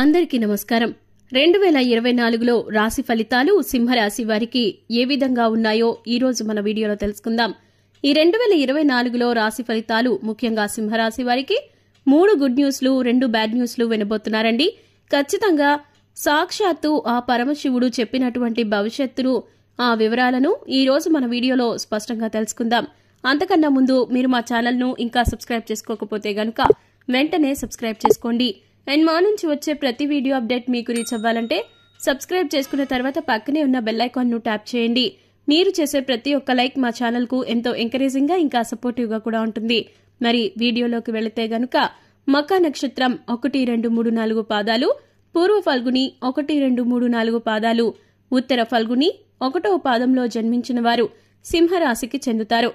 అందరికీ నమస్కారం రెండు వేల ఇరవై నాలుగులో రాశి ఫలితాలు సింహరాశి వారికి ఏ విధంగా ఉన్నాయో ఈరోజు మన వీడియోలో తెలుసుకుందాం ఈ రెండు వేల ఇరవై నాలుగులో రాశి ఫలితాలు ముఖ్యంగా సింహరాశి వారికి మూడు గుడ్ న్యూస్లు రెండు బ్యాడ్ న్యూస్లు వినబోతున్నారండి ఖచ్చితంగా సాక్షాత్తు ఆ పరమశివుడు చెప్పినటువంటి భవిష్యత్తును ఆ వివరాలను ఈరోజు మన వీడియోలో స్పష్టంగా తెలుసుకుందాం అంతకన్నా ముందు మీరు మా ఛానల్ను ఇంకా సబ్స్క్రైబ్ చేసుకోకపోతే గనుక వెంటనే సబ్స్క్రైబ్ చేసుకోండి అండ్ మా నుంచి వచ్చే ప్రతి వీడియో అప్డేట్ మీకు రీచ్ అవ్వాలంటే సబ్స్క్రైబ్ చేసుకున్న తర్వాత పక్కనే ఉన్న బెల్ ఐకాన్ను ట్యాప్ చేయండి మీరు చేసే ప్రతి ఒక్క లైక్ మా ఛానల్కు ఎంతో ఎంకరేజింగ్గా ఇంకా సపోర్టివ్గా కూడా ఉంటుంది మరి వీడియోలోకి వెళితే గనుక మకా నక్షత్రం ఒకటి రెండు మూడు నాలుగు పాదాలు పూర్వ ఫల్గుని ఒకటి రెండు మూడు నాలుగు పాదాలు ఉత్తర ఫల్గుని ఒకటో పాదంలో జన్మించిన వారు సింహరాశికి చెందుతారు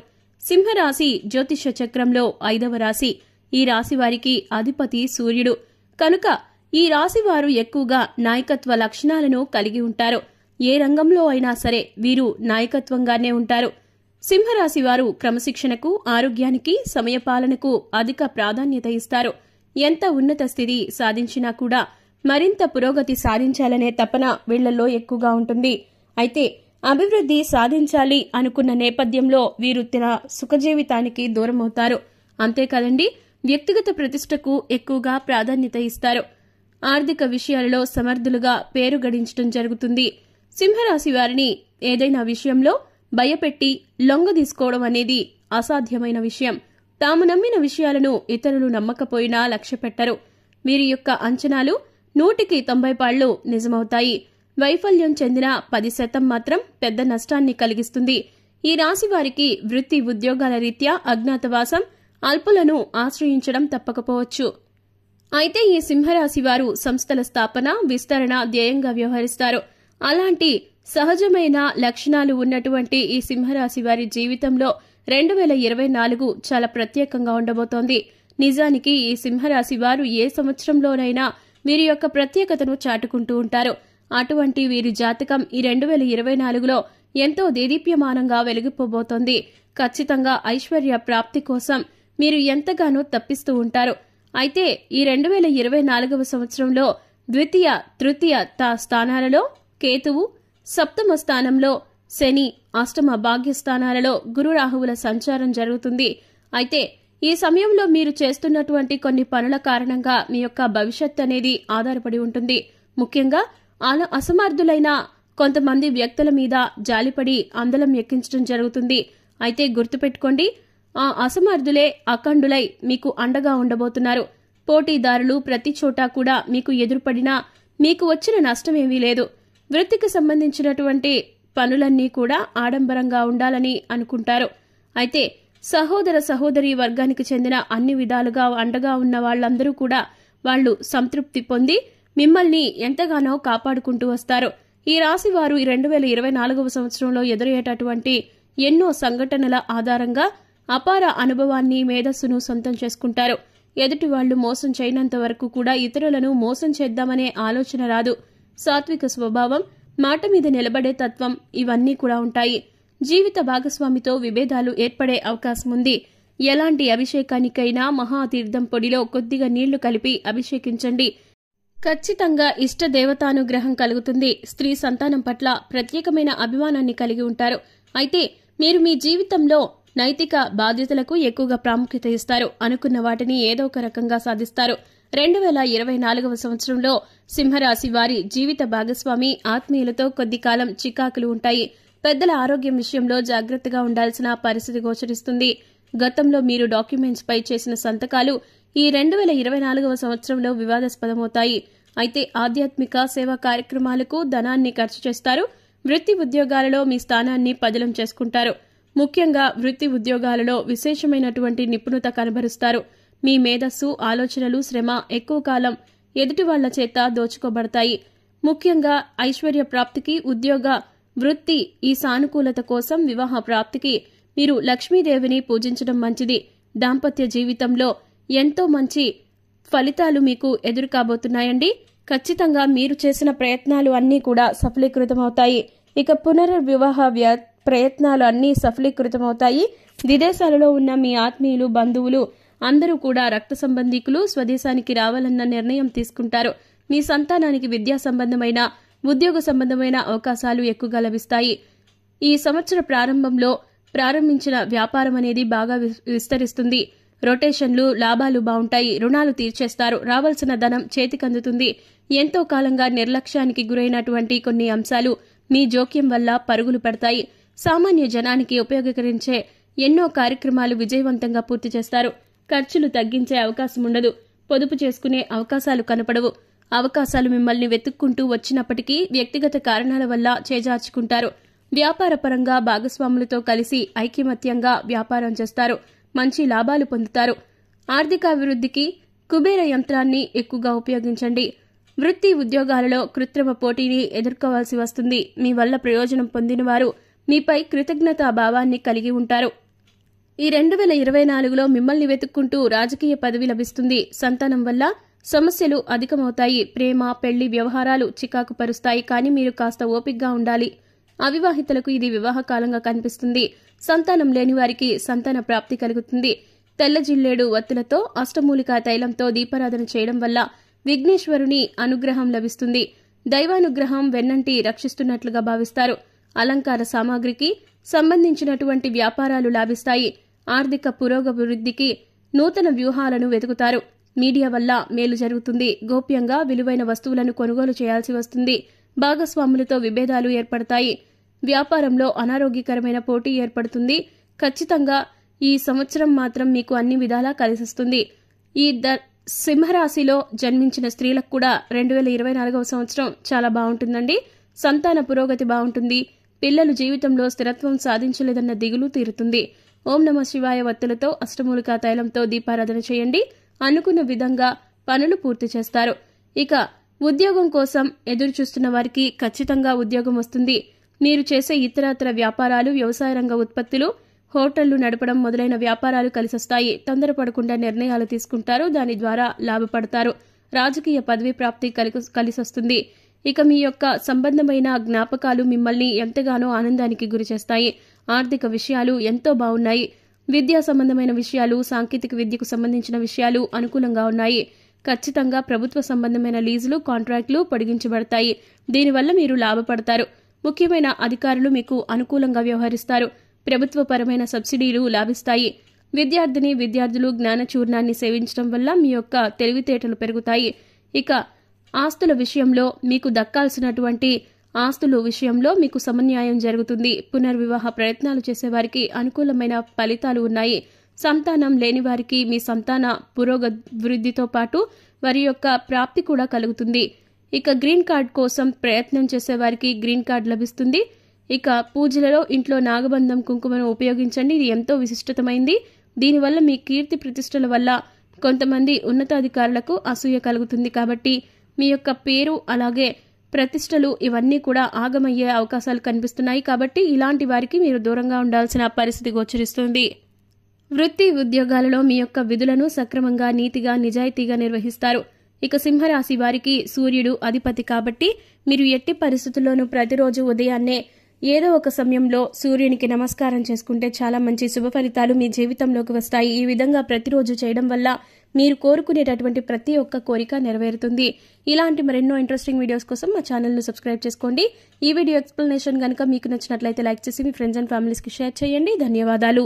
సింహరాశి జ్యోతిష చక్రంలో ఐదవ రాశి ఈ రాశి వారికి అధిపతి సూర్యుడు కనుక ఈ రాశి వారు ఎక్కువగా నాయకత్వ లక్షణాలను కలిగి ఉంటారు ఏ రంగంలో అయినా సరే వీరు నాయకత్వంగానే ఉంటారు సింహరాశి వారు క్రమశిక్షణకు ఆరోగ్యానికి సమయపాలనకు అధిక ప్రాధాన్యత ఇస్తారు ఎంత ఉన్నత స్థితి సాధించినా కూడా మరింత పురోగతి సాధించాలనే తపన వీళ్లలో ఎక్కువగా ఉంటుంది అయితే అభివృద్ధి సాధించాలి అనుకున్న నేపథ్యంలో వీరు తన సుఖజీవితానికి దూరమవుతారు అంతేకాదండి వ్యక్తిగత ప్రతిష్టకు ఎక్కువగా ప్రాధాన్యత ఇస్తారు ఆర్థిక విషయాలలో సమర్థులుగా పేరు గడించడం జరుగుతుంది సింహరాశి వారిని ఏదైనా విషయంలో భయపెట్టి లొంగ తీసుకోవడం అనేది అసాధ్యమైన విషయం తాము నమ్మిన విషయాలను ఇతరులు నమ్మకపోయినా లక్ష్య పెట్టరు వీరి యొక్క అంచనాలు నూటికి తొంభై పాళ్లు నిజమవుతాయి వైఫల్యం చెందిన పది శాతం మాత్రం పెద్ద నష్టాన్ని కలిగిస్తుంది ఈ రాశి వారికి వృత్తి ఉద్యోగాల రీత్యా అజ్ఞాతవాసం అల్పులను ఆశ్రయించడం తప్పకపోవచ్చు అయితే ఈ సింహరాశి వారు సంస్థల స్థాపన విస్తరణ ధ్యేయంగా వ్యవహరిస్తారు అలాంటి సహజమైన లక్షణాలు ఉన్నటువంటి ఈ సింహరాశి వారి జీవితంలో రెండు వేల ఇరవై నాలుగు చాలా ప్రత్యేకంగా ఉండబోతోంది నిజానికి ఈ సింహరాశి వారు ఏ సంవత్సరంలోనైనా వీరి యొక్క ప్రత్యేకతను చాటుకుంటూ ఉంటారు అటువంటి వీరి జాతకం ఈ రెండు వేల ఇరవై నాలుగులో ఎంతో దేదీప్యమానంగా వెలిగిపోబోతోంది ఖచ్చితంగా ఐశ్వర్య ప్రాప్తి కోసం మీరు ఎంతగానో తప్పిస్తూ ఉంటారు అయితే ఈ రెండు వేల ఇరవై నాలుగవ సంవత్సరంలో ద్వితీయ తృతీయ తా స్థానాలలో కేతువు సప్తమ స్థానంలో శని అష్టమ భాగ్యస్థానాలలో స్థానాలలో గురురాహువుల సంచారం జరుగుతుంది అయితే ఈ సమయంలో మీరు చేస్తున్నటువంటి కొన్ని పనుల కారణంగా మీ యొక్క భవిష్యత్ అనేది ఆధారపడి ఉంటుంది ముఖ్యంగా అసమర్థులైన కొంతమంది వ్యక్తుల మీద జాలిపడి అందలం ఎక్కించడం జరుగుతుంది అయితే గుర్తుపెట్టుకోండి ఆ అసమర్థులే అఖండులై మీకు అండగా ఉండబోతున్నారు పోటీదారులు ప్రతి చోటా కూడా మీకు ఎదురుపడినా మీకు వచ్చిన నష్టమేమీ లేదు వృత్తికి సంబంధించినటువంటి పనులన్నీ కూడా ఆడంబరంగా ఉండాలని అనుకుంటారు అయితే సహోదర సహోదరి వర్గానికి చెందిన అన్ని విధాలుగా అండగా ఉన్న వాళ్ళందరూ కూడా వాళ్ళు సంతృప్తి పొంది మిమ్మల్ని ఎంతగానో కాపాడుకుంటూ వస్తారు ఈ రాశి వారు రెండు వేల ఇరవై నాలుగవ సంవత్సరంలో ఎదురయ్యేటటువంటి ఎన్నో సంఘటనల ఆధారంగా అపార అనుభవాన్ని మేధస్సును సొంతం చేసుకుంటారు ఎదుటి వాళ్లు మోసం చేయనంత వరకు కూడా ఇతరులను మోసం చేద్దామనే ఆలోచన రాదు సాత్విక స్వభావం మాట మీద నిలబడే తత్వం ఇవన్నీ కూడా ఉంటాయి జీవిత భాగస్వామితో విభేదాలు ఏర్పడే అవకాశం ఉంది ఎలాంటి అభిషేకానికైనా మహాతీర్థం పొడిలో కొద్దిగా నీళ్లు కలిపి అభిషేకించండి ఖచ్చితంగా ఇష్ట దేవతానుగ్రహం కలుగుతుంది స్త్రీ సంతానం పట్ల ప్రత్యేకమైన అభిమానాన్ని కలిగి ఉంటారు అయితే మీరు మీ జీవితంలో నైతిక బాధ్యతలకు ఎక్కువగా ప్రాముఖ్యత ఇస్తారు అనుకున్న వాటిని ఏదో ఒక రకంగా సాధిస్తారు రెండు వేల ఇరవై నాలుగవ సంవత్సరంలో సింహరాశి వారి జీవిత భాగస్వామి ఆత్మీయులతో కొద్ది కాలం చికాకులు ఉంటాయి పెద్దల ఆరోగ్యం విషయంలో జాగ్రత్తగా ఉండాల్సిన పరిస్థితి గోచరిస్తుంది గతంలో మీరు డాక్యుమెంట్స్ పై చేసిన సంతకాలు ఈ రెండు వేల ఇరవై నాలుగవ సంవత్సరంలో వివాదాస్పదమవుతాయి అయితే ఆధ్యాత్మిక సేవా కార్యక్రమాలకు ధనాన్ని ఖర్చు చేస్తారు వృత్తి ఉద్యోగాలలో మీ స్థానాన్ని పదలం చేసుకుంటారు ముఖ్యంగా వృత్తి ఉద్యోగాలలో విశేషమైనటువంటి నిపుణత కనబరుస్తారు మీ మేధస్సు ఆలోచనలు శ్రమ ఎక్కువ కాలం ఎదుటి చేత దోచుకోబడతాయి ముఖ్యంగా ఐశ్వర్య ప్రాప్తికి ఉద్యోగ వృత్తి ఈ సానుకూలత కోసం వివాహ ప్రాప్తికి మీరు లక్ష్మీదేవిని పూజించడం మంచిది దాంపత్య జీవితంలో ఎంతో మంచి ఫలితాలు మీకు ఎదురు కాబోతున్నాయండి ఖచ్చితంగా మీరు చేసిన ప్రయత్నాలు అన్నీ కూడా సఫలీకృతమవుతాయి ఇక పునర్వివాహ వ్యత్ ప్రయత్నాలు అన్నీ సఫలీకృతమవుతాయి విదేశాలలో ఉన్న మీ ఆత్మీయులు బంధువులు అందరూ కూడా రక్త సంబంధికులు స్వదేశానికి రావాలన్న నిర్ణయం తీసుకుంటారు మీ సంతానానికి విద్యా సంబంధమైన ఉద్యోగ సంబంధమైన అవకాశాలు ఎక్కువగా లభిస్తాయి ఈ సంవత్సర ప్రారంభంలో ప్రారంభించిన వ్యాపారం అనేది బాగా విస్తరిస్తుంది రొటేషన్లు లాభాలు బాగుంటాయి రుణాలు తీర్చేస్తారు రావాల్సిన ధనం చేతికందుతుంది ఎంతో కాలంగా నిర్లక్ష్యానికి గురైనటువంటి కొన్ని అంశాలు మీ జోక్యం వల్ల పరుగులు పడతాయి సామాన్య జనానికి ఉపయోగకరించే ఎన్నో కార్యక్రమాలు విజయవంతంగా పూర్తి చేస్తారు ఖర్చులు తగ్గించే అవకాశం ఉండదు పొదుపు చేసుకునే అవకాశాలు కనపడవు అవకాశాలు మిమ్మల్ని వెతుక్కుంటూ వచ్చినప్పటికీ వ్యక్తిగత కారణాల వల్ల చేజార్చుకుంటారు వ్యాపారపరంగా భాగస్వాములతో కలిసి ఐకమత్యంగా వ్యాపారం చేస్తారు మంచి లాభాలు పొందుతారు ఆర్థికాభివృద్ధికి కుబేర యంత్రాన్ని ఎక్కువగా ఉపయోగించండి వృత్తి ఉద్యోగాలలో కృత్రిమ పోటీని ఎదుర్కోవాల్సి వస్తుంది మీ వల్ల ప్రయోజనం పొందినవారు నీపై కృతజ్ఞతాభావాన్ని కలిగి ఉంటారు ఈ రెండు వేల ఇరవై నాలుగులో మిమ్మల్ని వెతుక్కుంటూ రాజకీయ పదవి లభిస్తుంది సంతానం వల్ల సమస్యలు అధికమవుతాయి ప్రేమ పెళ్లి వ్యవహారాలు చికాకు పరుస్తాయి కానీ మీరు కాస్త ఓపిగ్గా ఉండాలి అవివాహితలకు ఇది వివాహకాలంగా కనిపిస్తుంది సంతానం లేని వారికి సంతాన ప్రాప్తి కలుగుతుంది తెల్ల జిల్లేడు వత్తులతో అష్టమూలికా తైలంతో దీపారాధన చేయడం వల్ల విఘ్నేశ్వరుని అనుగ్రహం లభిస్తుంది దైవానుగ్రహం వెన్నంటి రక్షిస్తున్నట్లుగా భావిస్తారు అలంకార సామాగ్రికి సంబంధించినటువంటి వ్యాపారాలు లాభిస్తాయి ఆర్థిక పురోగభివృద్దికి నూతన వ్యూహాలను వెతుకుతారు మీడియా వల్ల మేలు జరుగుతుంది గోప్యంగా విలువైన వస్తువులను కొనుగోలు చేయాల్సి వస్తుంది భాగస్వాములతో విభేదాలు ఏర్పడతాయి వ్యాపారంలో అనారోగ్యకరమైన పోటీ ఏర్పడుతుంది ఖచ్చితంగా ఈ సంవత్సరం మాత్రం మీకు అన్ని విధాలా కలిసిస్తుంది ఈ ద సింహరాశిలో జన్మించిన స్త్రీలకు కూడా రెండు వేల ఇరవై నాలుగవ సంవత్సరం చాలా బాగుంటుందండి సంతాన పురోగతి బాగుంటుంది పిల్లలు జీవితంలో స్థిరత్వం సాధించలేదన్న దిగులు తీరుతుంది ఓం నమ శివాయ వత్తులతో అష్టమూలికా తైలంతో దీపారాధన చేయండి అనుకున్న విధంగా పనులు పూర్తి చేస్తారు ఇక ఉద్యోగం కోసం ఎదురుచూస్తున్న వారికి ఖచ్చితంగా ఉద్యోగం వస్తుంది మీరు చేసే ఇతరత్ర వ్యాపారాలు వ్యవసాయ రంగ ఉత్పత్తులు హోటళ్లు నడపడం మొదలైన వ్యాపారాలు కలిసొస్తాయి తొందరపడకుండా నిర్ణయాలు తీసుకుంటారు దాని ద్వారా లాభపడతారు రాజకీయ పదవి ప్రాప్తి కలిసొస్తుంది ఇక మీ యొక్క సంబంధమైన జ్ఞాపకాలు మిమ్మల్ని ఎంతగానో ఆనందానికి గురిచేస్తాయి ఆర్థిక విషయాలు ఎంతో బాగున్నాయి విద్యా సంబంధమైన విషయాలు సాంకేతిక విద్యకు సంబంధించిన విషయాలు అనుకూలంగా ఉన్నాయి ఖచ్చితంగా ప్రభుత్వ సంబంధమైన లీజులు కాంట్రాక్టులు పొడిగించబడతాయి దీనివల్ల మీరు లాభపడతారు ముఖ్యమైన అధికారులు మీకు అనుకూలంగా వ్యవహరిస్తారు ప్రభుత్వపరమైన సబ్సిడీలు లాభిస్తాయి విద్యార్థిని విద్యార్థులు జ్ఞానచూర్ణాన్ని సేవించడం వల్ల మీ యొక్క తెలివితేటలు పెరుగుతాయి ఇక ఆస్తుల విషయంలో మీకు దక్కాల్సినటువంటి ఆస్తులు విషయంలో మీకు సమన్యాయం జరుగుతుంది పునర్వివాహ ప్రయత్నాలు చేసేవారికి అనుకూలమైన ఫలితాలు ఉన్నాయి సంతానం లేని వారికి మీ సంతాన పురోగభివృద్ధితో పాటు వారి యొక్క ప్రాప్తి కూడా కలుగుతుంది ఇక గ్రీన్ కార్డ్ కోసం ప్రయత్నం చేసేవారికి గ్రీన్ కార్డ్ లభిస్తుంది ఇక పూజలలో ఇంట్లో నాగబంధం కుంకుమను ఉపయోగించండి ఇది ఎంతో విశిష్టతమైంది దీనివల్ల మీ కీర్తి ప్రతిష్టల వల్ల కొంతమంది ఉన్నతాధికారులకు అసూయ కలుగుతుంది కాబట్టి మీ యొక్క పేరు అలాగే ప్రతిష్టలు ఇవన్నీ కూడా ఆగమయ్యే అవకాశాలు కనిపిస్తున్నాయి కాబట్టి ఇలాంటి వారికి మీరు దూరంగా ఉండాల్సిన పరిస్థితి గోచరిస్తుంది వృత్తి ఉద్యోగాలలో మీ యొక్క విధులను సక్రమంగా నీతిగా నిజాయితీగా నిర్వహిస్తారు ఇక సింహరాశి వారికి సూర్యుడు అధిపతి కాబట్టి మీరు ఎట్టి పరిస్థితుల్లోనూ ప్రతిరోజు ఉదయాన్నే ఏదో ఒక సమయంలో సూర్యునికి నమస్కారం చేసుకుంటే చాలా మంచి శుభ ఫలితాలు మీ జీవితంలోకి వస్తాయి ఈ విధంగా ప్రతిరోజు చేయడం వల్ల మీరు కోరుకునేటటువంటి ప్రతి ఒక్క కోరిక నెరవేరుతుంది ఇలాంటి మరెన్నో ఇంట్రెస్టింగ్ వీడియోస్ కోసం మా ఛానల్ను సబ్స్క్రైబ్ చేసుకోండి ఈ వీడియో ఎక్స్ప్లెనేషన్ కనుక మీకు నచ్చినట్లయితే లైక్ చేసి మీ ఫ్రెండ్స్ అండ్ ఫ్యామిలీస్కి షేర్ చేయండి ధన్యవాదాలు